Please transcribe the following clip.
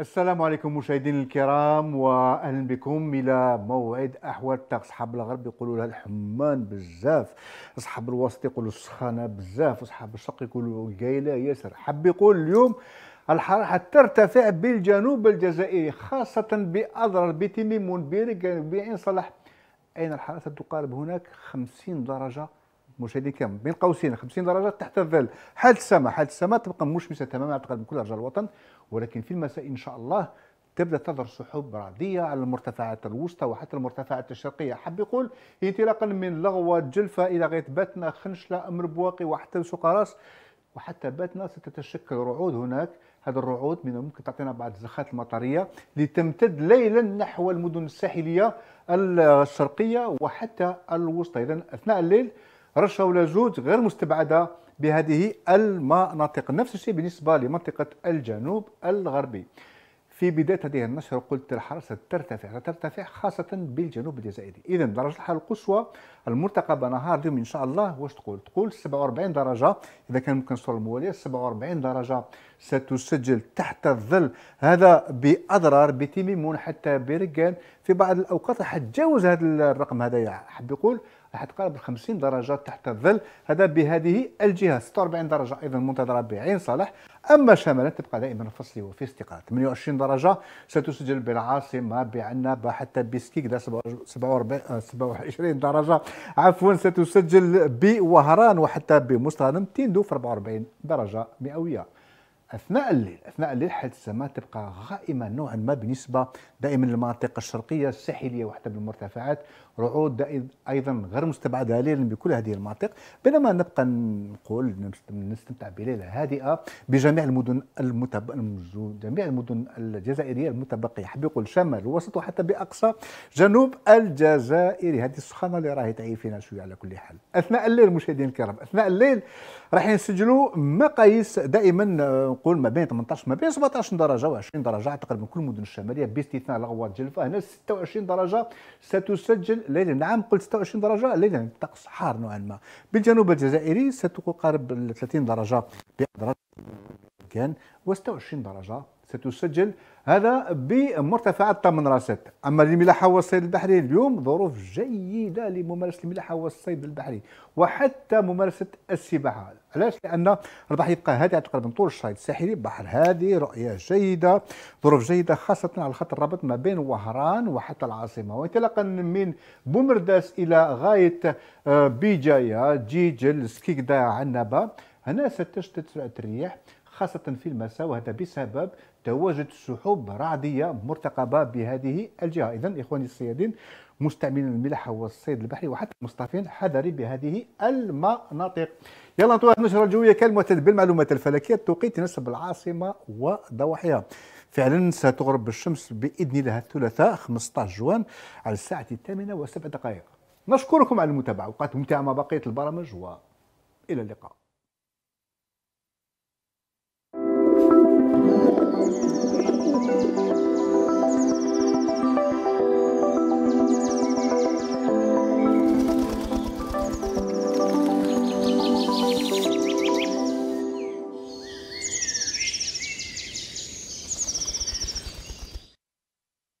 السلام عليكم مشاهدينا الكرام واهلا بكم الى موعد احوال تاع صحاب الغرب يقولوا لها الحمان بزاف اصحاب الوسط يقولوا السخانه بزاف اصحاب الشرق يقولوا القايله ياسر حب يقول اليوم الحرارة ترتفع بالجنوب الجزائري خاصة بأضرار بتميمون بيرك بين صلاح أين الحرارة تقارب هناك 50 درجة مشاهدين كامل بين قوسين 50 درجه تحت الظل حاله السماء حاله السماء تبقى مشمسه تماما اعتقد بكل ارجاء الوطن ولكن في المساء ان شاء الله تبدا تظهر سحب رعديه على المرتفعات الوسطى وحتى المرتفعات الشرقيه حب يقول انطلاقا من لغوه جلفه الى غايه باتنا خنشله امر بواقي وحتى سقراس وحتى باتنا ستتشكل رعود هناك هذه الرعود من الممكن تعطينا بعض الزخات المطريه لتمتد ليلا نحو المدن الساحليه الشرقيه وحتى الوسطى اذا اثناء الليل رشه ولا جوج غير مستبعده بهذه المناطق نفس الشيء بالنسبه لمنطقه الجنوب الغربي في بدايه هذه النشره قلت الحراره سترتفع سترتفع خاصه بالجنوب الجزائري اذا درجه الحراره القصوى المرتقبه نهار اليوم ان شاء الله واش تقول تقول 47 درجه اذا كان ممكن الصوره المواليه 47 درجه ستسجل تحت الظل هذا باضرار بتيميمون حتى برقان في بعض الاوقات راح تتجاوز هذا الرقم هذا حب يقول راح تقارب 50 درجه تحت الظل هذا بهذه الجهه 46 درجه ايضا منتظره بعين صالح اما شمالا تبقى دائما فصلي وفي استقرار 28 درجه ستسجل بالعاصمه بعنابه حتى بسكيك 27 آه، درجه عفوا ستسجل بوهران وحتى بمستغنم تندو في 44 درجه مئويه اثناء الليل اثناء الليل حاله السماء تبقى غائمه نوعا ما بالنسبه دائما للمناطق الشرقيه الساحليه وحتى بالمرتفعات رعود ايضا غير مستبعده ليلا بكل هذه المناطق بينما نبقى نقول نستمتع بليله هادئه بجميع المدن المتب... جميع المدن الجزائريه المتبقيه حبيق الشمال الوسط وحتى باقصى جنوب الجزائر هذه السخانه اللي راهي تعي فينا شويه على كل حال اثناء الليل مشاهدينا الكرام اثناء الليل راح نسجلوا مقاييس دائما نقول ما بين 18 ما بين 17 درجه و20 درجه تقريبا كل المدن الشماليه باستثناء الاغواط جلفه هنا 26 درجه ستسجل ليلا نعم قلت 26 درجه ليلا الطقس حار نوعا ما بالجنوب الجزائري ستقارب 30 درجه بقدرات كان و 26 درجه ستسجل هذا بمرتفعات 8 راسات اما للملاحه والصيد البحري اليوم ظروف جيده لممارسه الملاحه والصيد البحري وحتى ممارسه السباحه علاش لان راح يبقى هادئ تقريبا طول الشريط الساحلي بحر هادي رؤيه جيده ظروف جيده خاصه على خط الربط ما بين وهران وحتى العاصمه وانطلاقا من بومرداس الى غايه آه، بيجايا جيجل سكيكدا عنبه هنا ستشتت سرعه الرياح خاصة في المساء وهذا بسبب تواجد سحب رعدية مرتقبة بهذه الجهة إذا إخواني الصيادين مستعملين الملح والصيد البحري وحتى المصطفين حذري بهذه المناطق يلا نطلع النشرة الجوية كالمعتاد بالمعلومات الفلكية التوقيت يناسب العاصمة وضواحيها فعلا ستغرب الشمس بإذن الله الثلاثاء 15 جوان على الساعة الثامنة وسبع دقائق نشكركم على المتابعة وقت ممتعة مع بقية البرامج وإلى اللقاء